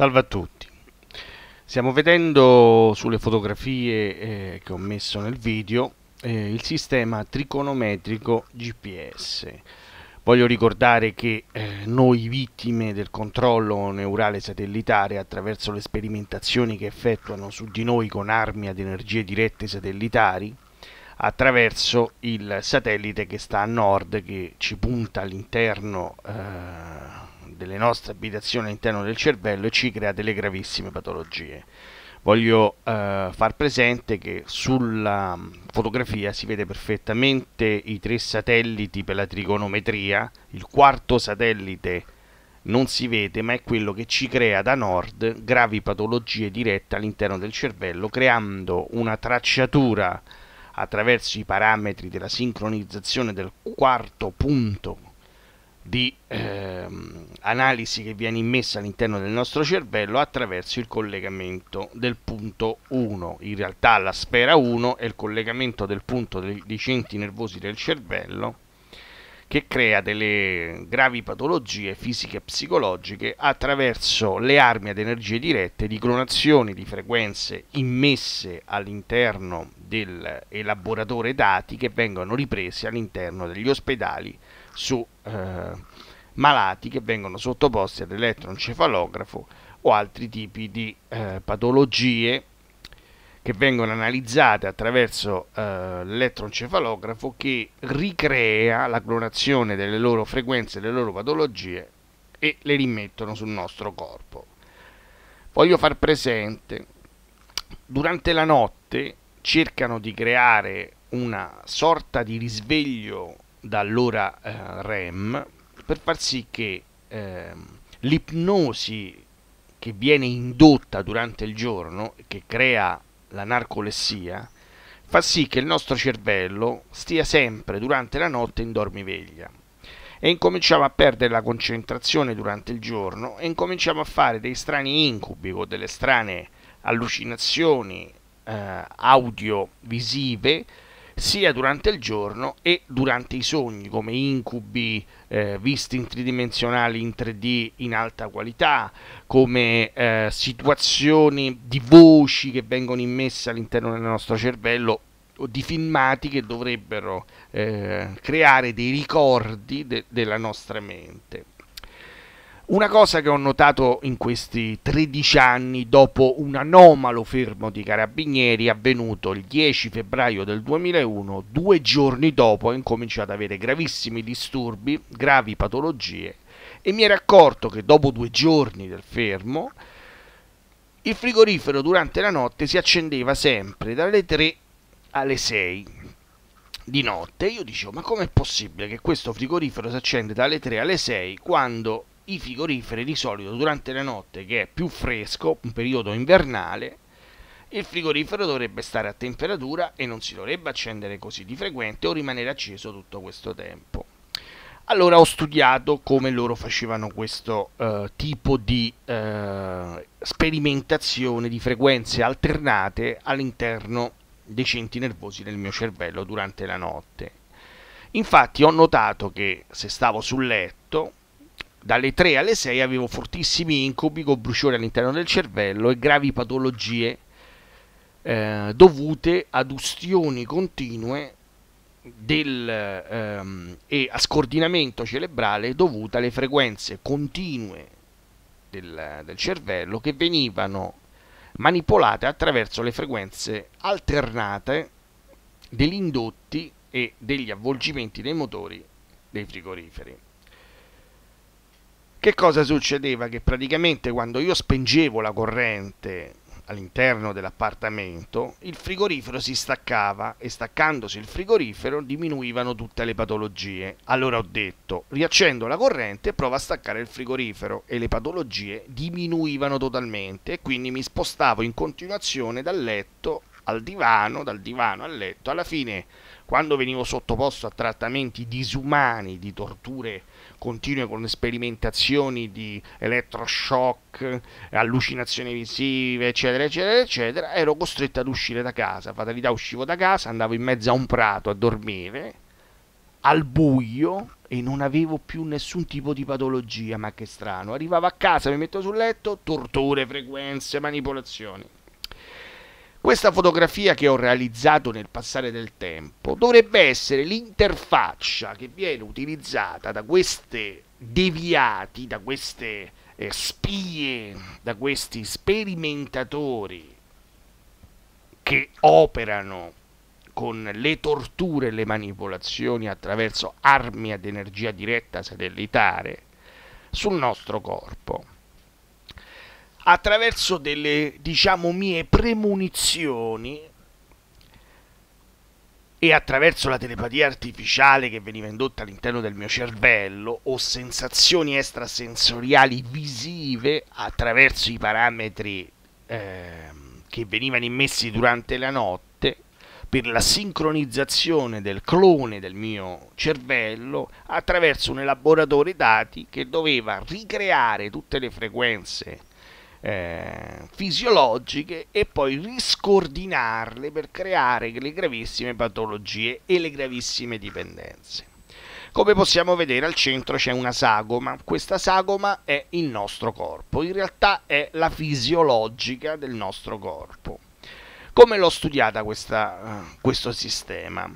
Salve a tutti, stiamo vedendo sulle fotografie eh, che ho messo nel video eh, il sistema triconometrico GPS. Voglio ricordare che eh, noi vittime del controllo neurale satellitare attraverso le sperimentazioni che effettuano su di noi con armi ad energie dirette satellitari, attraverso il satellite che sta a nord, che ci punta all'interno eh, delle nostre abitazioni all'interno del cervello e ci crea delle gravissime patologie. Voglio eh, far presente che sulla mm, fotografia si vede perfettamente i tre satelliti per la trigonometria, il quarto satellite non si vede, ma è quello che ci crea da nord gravi patologie dirette all'interno del cervello, creando una tracciatura attraverso i parametri della sincronizzazione del quarto punto di ehm, analisi che viene immessa all'interno del nostro cervello attraverso il collegamento del punto 1, in realtà la sfera 1 è il collegamento del punto del, dei centri nervosi del cervello che crea delle gravi patologie fisiche e psicologiche attraverso le armi ad energie dirette di clonazioni di frequenze immesse all'interno dell'elaboratore dati che vengono riprese all'interno degli ospedali su eh, malati che vengono sottoposti all'elettroencefalografo o altri tipi di eh, patologie che vengono analizzate attraverso eh, l'elettroencefalografo che ricrea la clonazione delle loro frequenze, delle loro patologie e le rimettono sul nostro corpo. Voglio far presente, durante la notte cercano di creare una sorta di risveglio dall'ora eh, REM per far sì che eh, l'ipnosi che viene indotta durante il giorno che crea la narcolessia fa sì che il nostro cervello stia sempre durante la notte in dormiveglia e incominciamo a perdere la concentrazione durante il giorno e incominciamo a fare dei strani incubi o delle strane allucinazioni eh, audio-visive sia durante il giorno e durante i sogni, come incubi eh, visti in tridimensionali in 3D in alta qualità, come eh, situazioni di voci che vengono immesse all'interno del nostro cervello o di filmati che dovrebbero eh, creare dei ricordi de- della nostra mente. Una cosa che ho notato in questi 13 anni dopo un anomalo fermo di carabinieri avvenuto il 10 febbraio del 2001, due giorni dopo ho incominciato ad avere gravissimi disturbi, gravi patologie e mi era accorto che dopo due giorni del fermo il frigorifero durante la notte si accendeva sempre dalle 3 alle 6 di notte. Io dicevo ma com'è possibile che questo frigorifero si accende dalle 3 alle 6 quando i frigoriferi di solito durante la notte che è più fresco, un periodo invernale, il frigorifero dovrebbe stare a temperatura e non si dovrebbe accendere così di frequente o rimanere acceso tutto questo tempo. Allora ho studiato come loro facevano questo eh, tipo di eh, sperimentazione di frequenze alternate all'interno dei centri nervosi del mio cervello durante la notte. Infatti ho notato che se stavo sul letto dalle 3 alle 6 avevo fortissimi incubi con bruciore all'interno del cervello e gravi patologie eh, dovute ad ustioni continue del, ehm, e a scordinamento cerebrale dovuta alle frequenze continue del, del cervello che venivano manipolate attraverso le frequenze alternate degli indotti e degli avvolgimenti dei motori dei frigoriferi. Che cosa succedeva? Che praticamente quando io spengevo la corrente all'interno dell'appartamento, il frigorifero si staccava e staccandosi il frigorifero diminuivano tutte le patologie. Allora ho detto, riaccendo la corrente, provo a staccare il frigorifero e le patologie diminuivano totalmente e quindi mi spostavo in continuazione dal letto al divano, dal divano al letto. Alla fine, quando venivo sottoposto a trattamenti disumani di torture continue con sperimentazioni di elettroshock, allucinazioni visive, eccetera, eccetera, eccetera, ero costretto ad uscire da casa. Fatalità, uscivo da casa, andavo in mezzo a un prato a dormire, al buio, e non avevo più nessun tipo di patologia, ma che strano. Arrivavo a casa, mi metto sul letto, torture, frequenze, manipolazioni. Questa fotografia che ho realizzato nel passare del tempo dovrebbe essere l'interfaccia che viene utilizzata da questi deviati, da queste eh, spie, da questi sperimentatori che operano con le torture e le manipolazioni attraverso armi ad energia diretta satellitare sul nostro corpo attraverso delle, diciamo, mie premonizioni e attraverso la telepatia artificiale che veniva indotta all'interno del mio cervello o sensazioni extrasensoriali visive attraverso i parametri eh, che venivano immessi durante la notte per la sincronizzazione del clone del mio cervello attraverso un elaboratore dati che doveva ricreare tutte le frequenze eh, fisiologiche e poi riscoordinarle per creare le gravissime patologie e le gravissime dipendenze. Come possiamo vedere al centro c'è una sagoma, questa sagoma è il nostro corpo, in realtà è la fisiologica del nostro corpo. Come l'ho studiata questa, eh, questo sistema?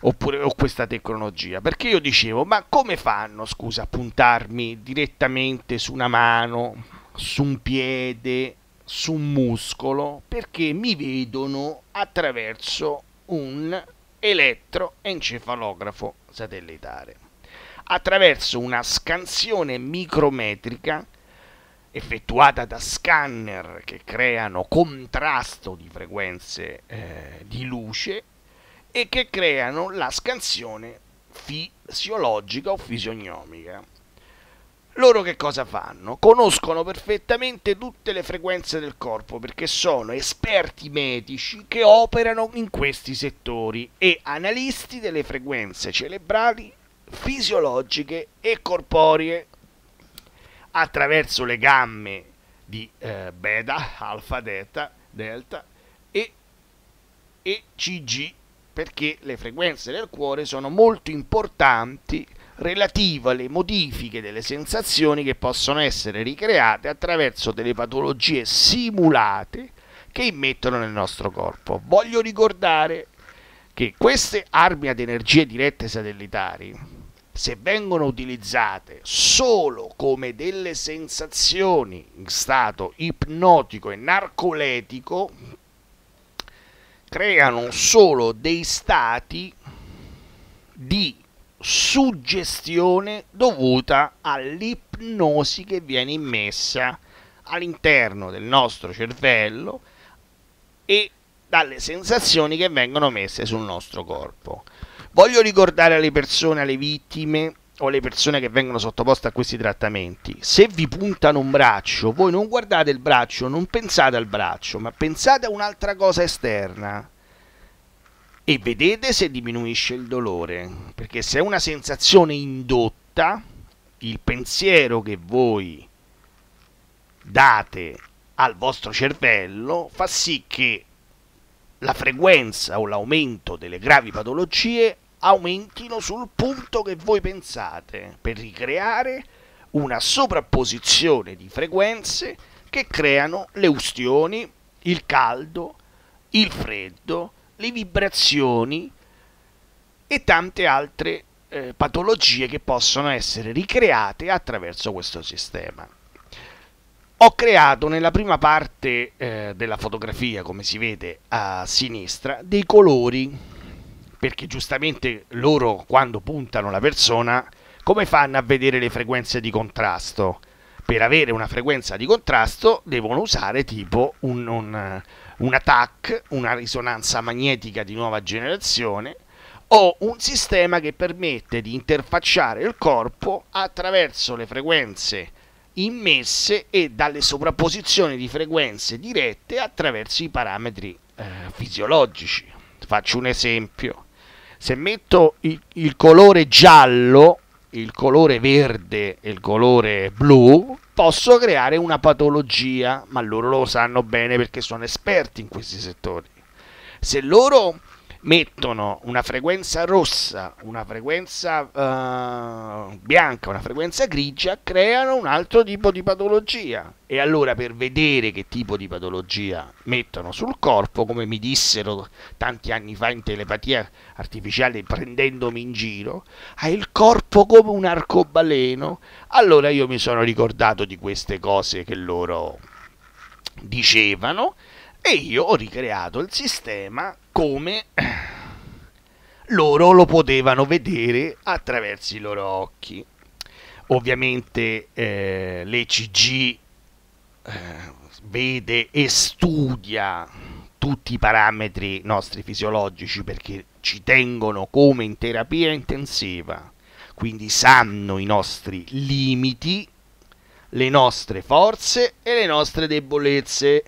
oppure o questa tecnologia perché io dicevo ma come fanno scusa a puntarmi direttamente su una mano su un piede, su un muscolo, perché mi vedono attraverso un elettroencefalografo satellitare. Attraverso una scansione micrometrica effettuata da scanner che creano contrasto di frequenze eh, di luce e che creano la scansione fisiologica o fisionomica loro che cosa fanno? Conoscono perfettamente tutte le frequenze del corpo perché sono esperti medici che operano in questi settori e analisti delle frequenze cerebrali, fisiologiche e corporee attraverso le gamme di eh, beta, alfa, delta, delta e, e CG perché le frequenze del cuore sono molto importanti relativa alle modifiche delle sensazioni che possono essere ricreate attraverso delle patologie simulate che immettono nel nostro corpo. Voglio ricordare che queste armi ad energie dirette satellitari, se vengono utilizzate solo come delle sensazioni in stato ipnotico e narcoletico, creano solo dei stati di suggestione dovuta all'ipnosi che viene immessa all'interno del nostro cervello e dalle sensazioni che vengono messe sul nostro corpo. Voglio ricordare alle persone, alle vittime o alle persone che vengono sottoposte a questi trattamenti, se vi puntano un braccio, voi non guardate il braccio, non pensate al braccio, ma pensate a un'altra cosa esterna e vedete se diminuisce il dolore, perché se è una sensazione indotta, il pensiero che voi date al vostro cervello fa sì che la frequenza o l'aumento delle gravi patologie aumentino sul punto che voi pensate per ricreare una sovrapposizione di frequenze che creano le ustioni, il caldo, il freddo, le vibrazioni e tante altre eh, patologie che possono essere ricreate attraverso questo sistema. Ho creato nella prima parte eh, della fotografia, come si vede a sinistra, dei colori, perché giustamente loro quando puntano la persona, come fanno a vedere le frequenze di contrasto? per avere una frequenza di contrasto devono usare tipo un, un, eh, un attack, una risonanza magnetica di nuova generazione o un sistema che permette di interfacciare il corpo attraverso le frequenze immesse e dalle sovrapposizioni di frequenze dirette attraverso i parametri eh, fisiologici. Faccio un esempio. Se metto il, il colore giallo il colore verde e il colore blu posso creare una patologia, ma loro lo sanno bene perché sono esperti in questi settori. Se loro mettono una frequenza rossa, una frequenza uh, bianca, una frequenza grigia, creano un altro tipo di patologia. E allora per vedere che tipo di patologia mettono sul corpo, come mi dissero tanti anni fa in telepatia artificiale prendendomi in giro, hai il corpo come un arcobaleno. Allora io mi sono ricordato di queste cose che loro dicevano e io ho ricreato il sistema come loro lo potevano vedere attraverso i loro occhi. Ovviamente eh, l'ECG eh, vede e studia tutti i parametri nostri fisiologici perché ci tengono come in terapia intensiva, quindi sanno i nostri limiti, le nostre forze e le nostre debolezze,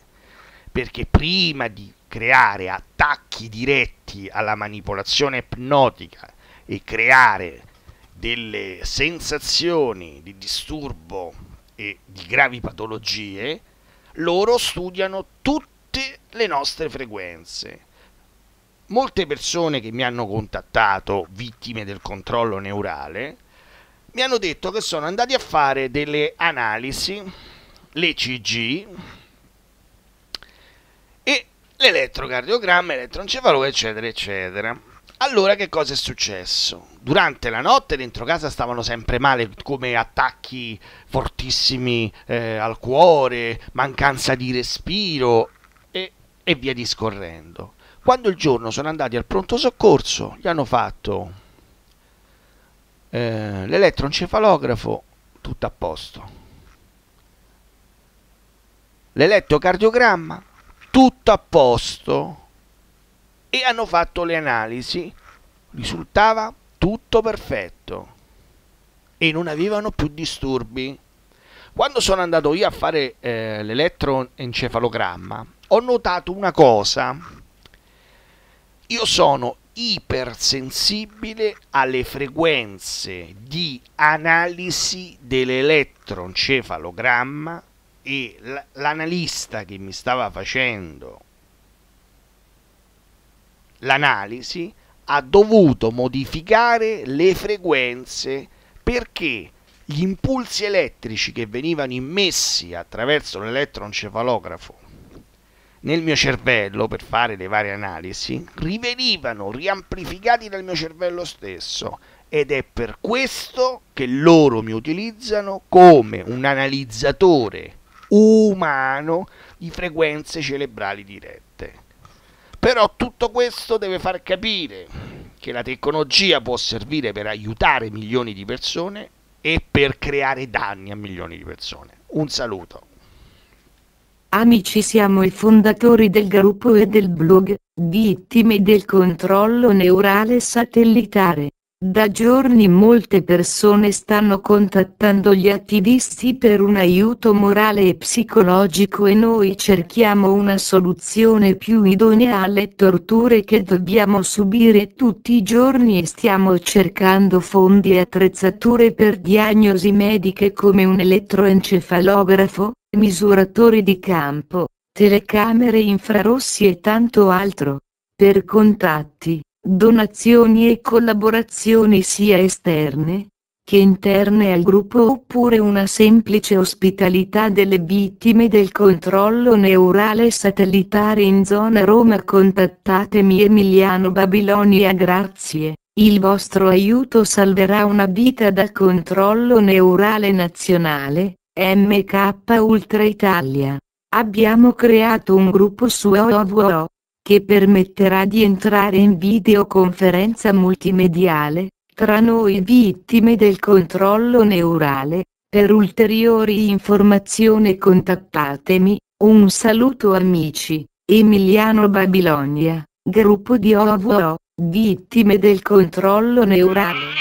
perché prima di creare attacchi diretti alla manipolazione ipnotica e creare delle sensazioni di disturbo e di gravi patologie, loro studiano tutte le nostre frequenze. Molte persone che mi hanno contattato, vittime del controllo neurale, mi hanno detto che sono andati a fare delle analisi, le CG, l'elettrocardiogramma, elettroncefalo, eccetera, eccetera. Allora che cosa è successo? Durante la notte dentro casa stavano sempre male come attacchi fortissimi eh, al cuore, mancanza di respiro e, e via discorrendo. Quando il giorno sono andati al pronto soccorso gli hanno fatto eh, l'elettroencefalografo, tutto a posto. L'elettrocardiogramma, tutto a posto e hanno fatto le analisi, risultava tutto perfetto e non avevano più disturbi. Quando sono andato io a fare eh, l'elettroencefalogramma ho notato una cosa, io sono ipersensibile alle frequenze di analisi dell'elettroencefalogramma e l'analista che mi stava facendo l'analisi ha dovuto modificare le frequenze perché gli impulsi elettrici che venivano immessi attraverso l'elettroencefalografo nel mio cervello per fare le varie analisi rivenivano riamplificati dal mio cervello stesso ed è per questo che loro mi utilizzano come un analizzatore umano di frequenze cerebrali dirette. Però tutto questo deve far capire che la tecnologia può servire per aiutare milioni di persone e per creare danni a milioni di persone. Un saluto. Amici siamo i fondatori del gruppo e del blog, vittime del controllo neurale satellitare. Da giorni molte persone stanno contattando gli attivisti per un aiuto morale e psicologico e noi cerchiamo una soluzione più idonea alle torture che dobbiamo subire tutti i giorni e stiamo cercando fondi e attrezzature per diagnosi mediche come un elettroencefalografo, misuratori di campo, telecamere infrarossi e tanto altro. Per contatti donazioni e collaborazioni sia esterne, che interne al gruppo oppure una semplice ospitalità delle vittime del controllo neurale satellitare in zona Roma contattatemi Emiliano Babilonia grazie, il vostro aiuto salverà una vita da controllo neurale nazionale, MK Ultra Italia. Abbiamo creato un gruppo su OOVO che permetterà di entrare in videoconferenza multimediale, tra noi vittime del controllo neurale. Per ulteriori informazioni contattatemi, un saluto amici, Emiliano Babilonia, gruppo di OVO, vittime del controllo neurale.